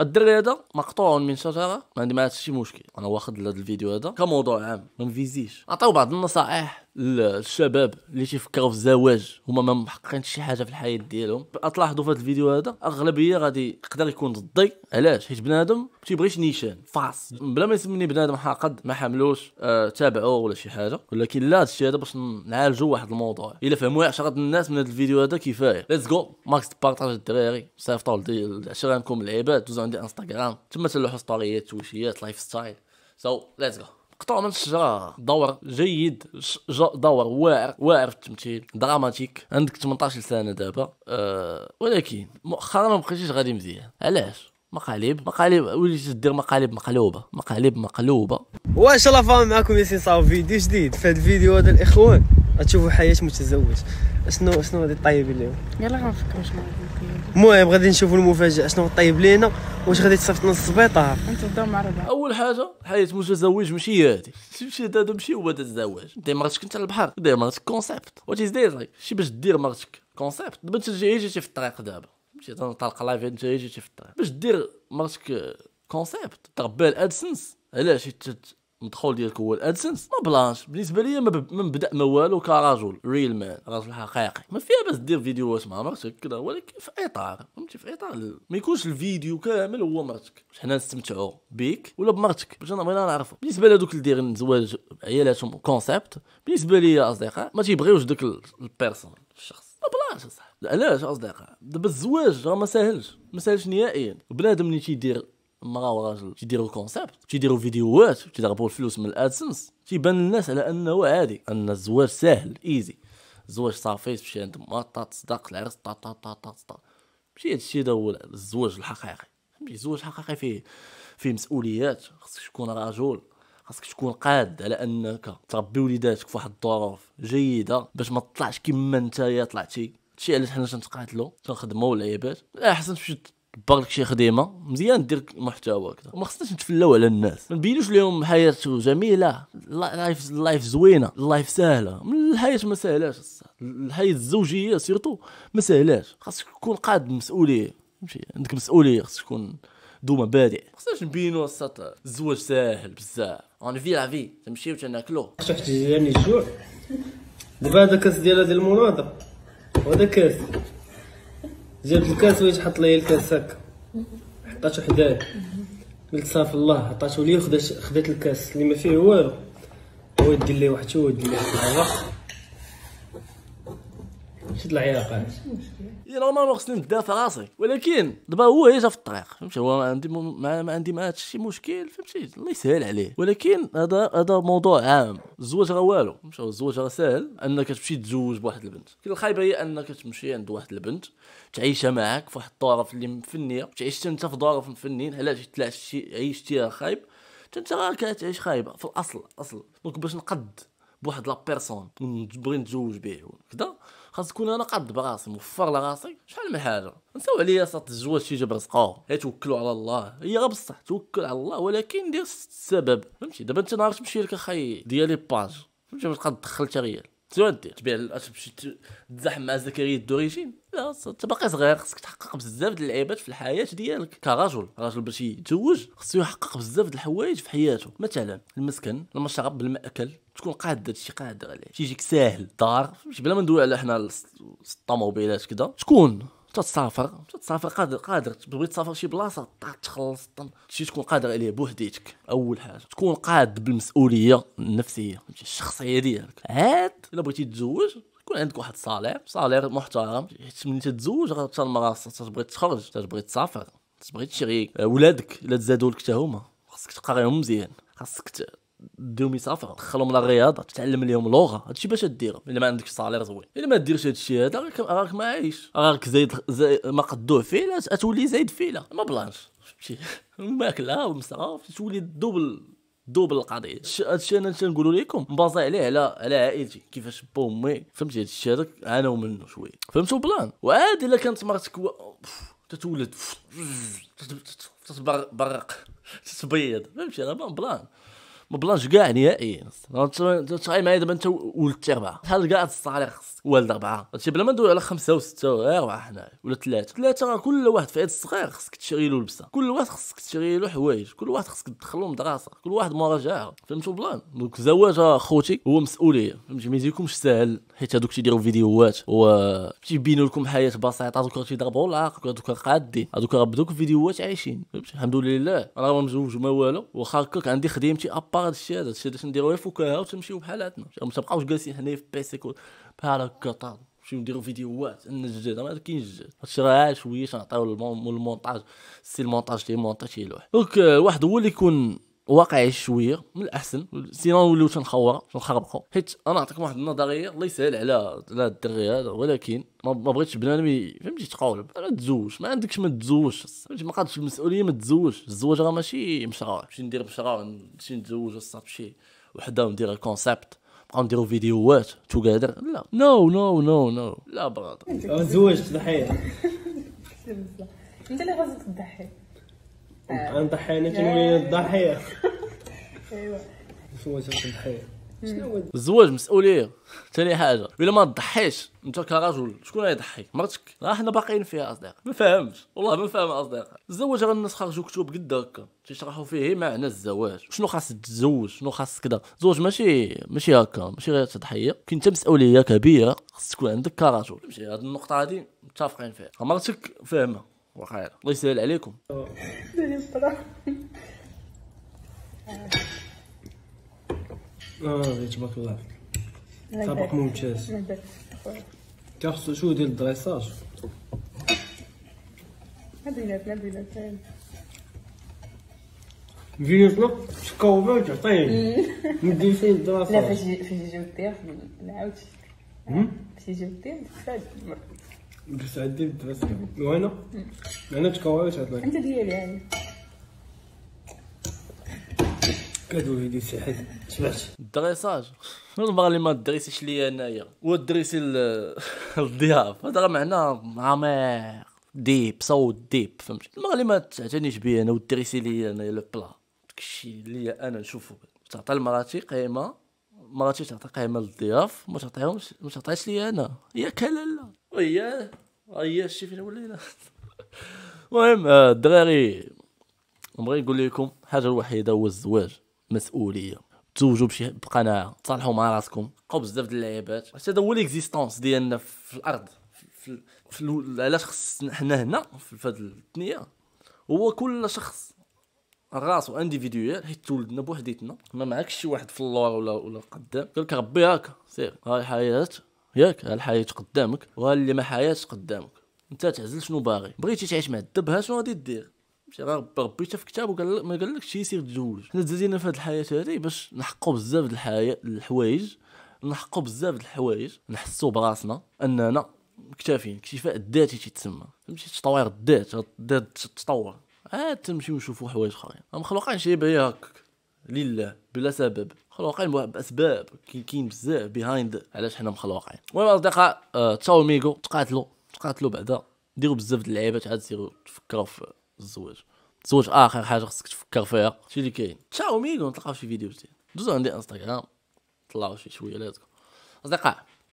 الدري هذا مقطوع من شجره ما عندي معاه شي مشكل انا واخد هذا الفيديو هذا كموضوع عام ما نفيزيش عطاو بعض النصائح الشباب اللي تيفكروا في الزواج هما ما محققين شي حاجه في الحياه ديالهم تلاحظوا في هذا الفيديو هذا اغلبيه غادي يقدر يكون ضدي علاش حيت بنادم ما تيبغيش نيشان فاس بلا ما يسميني بنادم حاقد ما حملوش آه تابعوه ولا شي حاجه ولكن لا هذا الشيء هذا باش نعالجوا واحد الموضوع الا فهموا 10 الناس من هذا الفيديو هذا كفايه ليتس جو ماكس بارطاج الدراري صيفطوا لعشرانكم العباد دوزوا عندي انستغرام تما تلوحوا ستوريات توشيات لايف ستايل سو ليتس جو قطع من الشجره دور جيد دور واعر واعر في التمثيل دراماتيك عندك 18 سنه دابا أه ولكن مؤخرا ما بقيتيش غادي مزيان علاش مقالب مقالب وليت دير مقالب مقلوبه مقالب مقلوبه واش الله فاهم معكم ياسين صافي فيديو جديد في هذا الفيديو هذا الاخوان غتشوفوا حياه متزوج شنو شنو غادي طيب اليوم يلا غنفكروا شنو المهم غادي نشوفوا المفاجاه شنو طيب لينا واش غادي تصيفطنا للسبيطار نتبداو مع ربعه اول حاجه حياه متزوج ماشي هادي تمشي هذا ماشي هو هذا الزواج دير مرتك انت البحر دير مرتك كونسيبت وات از داير شي باش دير مرتك كونسيبت دابا انت جاي جيتي في الطريق دابا ماشي تنطلق لايف انت جيتي في الطريق باش دير مرتك كونسيبت تربي الادسنس علاش المدخول ديالك هو الادسنس ما بلانش بالنسبه ليا ما بدا ما والو كرجل ريل مان رجل حقيقي ما فيها باش دير فيديوهات مع مرتك كذا ولكن في اطار فهمتي في اطار ما يكونش الفيديو كامل هو مرتك باش حنا نستمتعوا بيك ولا بمرتك باش انا بغينا نعرفوا بالنسبه لهذوك اللي دايرين زواج عيالاتهم كونسيبت بالنسبه ليا اصدقاء ما تيبغيوش داك البيرسون الشخص ما بلاش اصاحبي علاش اصدقاء دابا الزواج راه ما ساهلش ما ساهلش نهائيا بنادم اللي تيدير مرا وراجل تيديروا كونسيبت تيديروا فيديوهات تيضربوا الفلوس من الادسنس تيبان للناس على انه عادي ان الزواج ساهل ايزي الزواج صافي تمشي عند ما تصدق العرس طا طا طا طا طا ماشي هادشي هذا هو الزواج الحقيقي الزواج الحقيقي فيه فيه مسؤوليات خصك تكون رجل خاصك تكون قاد على انك تربي وليداتك فواحد الظروف جيده باش ما تطلعش كما نتايا طلعتي هادشي علاش حنا تنتقاتلوا تنخدموا والعيبات احسن تمشي برك شي خديمه مزيان دير محتوى كذا وما خصناش نتفلاو على الناس ما نبينوش لهم حياته جميله لايف لايف زوينه لايف سهله الحياه ما سهلاش الحياه الزوجيه سيرتو ما سهلاش خاصك تكون قاد المسؤوليه فهمتي عندك مسؤوليه خاصك تكون دو مبادئ خصناش نبينو الساط الزواج ساهل بزاف اون في لا في تمشيو تناكلو شفت جاني الجوع دابا هذا كاس ديال هذه المناظره وهذا كاس جابت الكاس وهي تحط لي الكاس هكا حطاتو حدايا قلت صافي الله عطاتو لي خدات خدات الكاس اللي ما فيه والو هو يدير لي واحد شو يدير لي واحد شد العياقه عندي ما خصني نبدا في راسي ولكن دابا هو جا في الطريق فهمتي هو ما عندي ما, مع عندي مع هذا الشيء مشكل فهمتي الله يسهل عليه ولكن هذا هذا موضوع عام الزواج راه والو فهمتي الزواج راه ساهل انك تمشي تزوج بواحد البنت كل الخايبه هي انك تمشي عند واحد البنت تعيشها معاك في واحد الظروف اللي مفنيه تعيش انت في ظروف مفنين علاش طلع شي عيشتيها خايب انت راك تعيش خايبه في الاصل اصل دونك باش نقد بواحد لا بيرسون نبغي نتزوج به كذا خاص تكون انا قاد براسي موفر لراسي شحال من حاجه نساو عليا صات الزواج شي جاب رزقه هي توكلوا على الله هي غير بصح توكل على الله ولكن دير السبب فهمتي دابا انت نهار تمشي لك اخي ديالي باج فهمتي باش تبقى تدخل ريال شنو غدير تبيع تمشي تزاحم مع زكريا دوريجين لا انت باقي صغير خصك تحقق بزاف ديال اللعيبات في الحياه ديالك كرجل راجل باش يتزوج خصو يحقق بزاف ديال الحوايج في حياته مثلا المسكن المشرب الماكل تكون قاد داكشي قادر عليه تيجيك ساهل دار بلا ما ندوي على حنا الطوموبيلات كدا تكون تتسافر تتسافر قادر قادر تبغي تسافر شي بلاصه تخلص شي تكون قادر عليه بوحديتك اول حاجه تكون قاد بالمسؤوليه النفسيه الشخصيه ديالك عاد الا بغيتي تتزوج يكون عندك واحد الصالير صالير محترم حيت ملي تتزوج غير حتى المراه تتبغي تخرج تتبغي تسافر تبغي تشري آه، ولادك الا تزادوا لك حتى هما خاصك تقريهم مزيان خاصك ديهم يسافروا دخلهم للرياضه تتعلم لهم لغه هادشي باش دير الا ما عندكش صالير زوين الا ما ديرش هادشي هذا راك راك ما عايش راك زايد زي ما قدوه فيلا تولي زايد فيلا ما بلانش فهمتي الماكله والمصراف تولي دوبل دوبل القضيه هادشي انا تنقول لكم مبازا عليه على على عائلتي كيفاش با امي فهمتي هادشي هذاك عانوا منه شويه فهمتوا بلان وعادي الا كانت مرتك و... تتولد تتبرق تتبيض فهمتي انا بلان ما بلانش كاع نهائيا تخيل معايا دابا انت ولدتي اربعه شحال كاع الصغار خصك والد اربعه هادشي بلا ما ندوي على خمسه وسته إيه، اربعه حنا ولا ثلاثه ثلاثه كل واحد في عيد الصغير خصك تشري له لبسه كل واحد خصك تشري له حوايج كل واحد خصك تدخلو مدرسه كل واحد مراجعه فهمتوا بلان دوك الزواج اخوتي هو مسؤوليه فهمتي ما يجيكمش ساهل حيت هادوك تيديروا فيديوهات و تيبينوا لكم حياه بسيطه هادوك تيضربوا العاق هادوك قادين هادوك بدوك فيديوهات عايشين فهمتي الحمد لله انا ما مزوج ما والو واخا هكاك عندي خدمتي ابا بار هذا الشيء هذا الشيء نديرو غير فكاهه وتمشيو بحال حالاتنا يعني ما تبقاوش جالسين هنايا في بيسي بحال هكا طال نمشيو نديرو فيديوهات نجد ما هاد الشيء راه شويه تنعطيو للمونتاج سي المونتاج تيمونتاج تيلوح دونك الواحد آه، هو اللي يكون واقعي شويه من الاحسن سينو نوليو تنخور تنخربقوا حيت انا نعطيكم واحد النظريه الله يسهل على على الدري هذا ولكن ما, بغيتش بنادم فهمتي تقولب ما تزوج ما عندكش ما تزوجش ما قادش المسؤوليه ما تزوجش الزواج راه ماشي مشروع نمشي ندير مشروع نمشي نتزوج شي وحده وندير الكونسيبت نبقاو نديرو فيديوهات توكادر لا نو نو نو نو لا برادر تزوجت ضحيه انت اللي غادي تضحي آه. انت حانتي من الضحيه ايوا شنو الزواج مسؤوليه ثاني حاجه الا ما تضحيش انت كرجل شكون غيضحي مرتك راه حنا باقيين فيها اصدقاء ما فهمتش والله ما فاهم اصدقاء الزواج راه الناس خرجوا كتب قد هكا تيشرحوا فيه معنى الزواج شنو خاص تتزوج شنو خاص كذا الزواج ماشي ماشي هكا ماشي غير تضحيه كاين حتى مسؤوليه كبيره خاص تكون عندك كرجل ماشي هذه النقطه هذه متفقين فيها مرتك فاهمه وخير الله يسهل عليكم طبعا اه تبارك الله طبق ممتاز كان شو ديال الدريساج نبيلات ندير الدراسه لا فاش فاش جاو الدير نعاود فاش جاو بس الدراسه وانا انا انت ديالي يعني كادو يدي سي حيت تبعت الدريساج المره اللي ما دريسيش ليا انايا ودريسي الضياف هذا معناه عميق ديب صوت ديب فهمتي المره اللي ما تعتنيش بيا انا ودريسي ليا انايا لو بلا داكشي اللي انا نشوفو تعطى لمراتي قيمه مراتي تعطي قيمه للضياف ما تعطيهمش ما تعطيهاش ليا انا يا كلالا ويا ويا شتي فين ولينا المهم آه، الدراري بغيت نقول لكم الحاجه الوحيده هو الزواج مسؤوليه تزوجوا بشي بقناعه تصالحوا مع راسكم بقاو بزاف ديال اللعيبات هذا هو ليكزيستونس ديالنا في الارض في, في علاش خصنا حنا هنا في هذه الدنيا هو كل شخص راسو انديفيدويال حيت تولدنا بوحديتنا ما معكش شي واحد في اللور ولا ولا قدام قال لك ربي هاك سير هاي الحياه ياك ها الحياه قدامك وها اللي ما حياتش قدامك انت تعزل شنو باغي بغيتي تعيش مع الدب ها شنو غادي دير مشى راه حتى في كتاب وقال ما قال شي يصير تزوج حنا تزادينا في هذه الحياه هذه باش نحقوا بزاف د الحوايج نحقوا بزاف د الحوايج نحسوا براسنا اننا مكتفين اكتفاء الذاتي تيتسمى فهمتي تطوير الذات الذات تتطور عاد تمشي نشوفوا حوايج اخرين مخلوقين شي بها هكاك لله بلا سبب مخلوقين باسباب كاين بزاف بيهايند علاش حنا مخلوقين المهم اصدقاء آه، تشاو ميغو تقاتلوا تقاتلوا بعدا ديروا بزاف د اللعيبات عاد سيروا تفكروا في الزواج الزواج اخر حاجه خصك تفكر فيها شي اللي كاين تشاو ميغو نتلاقاو في فيديو جديد دوزو عندي انستغرام طلعوا شي شويه لازم اصدقاء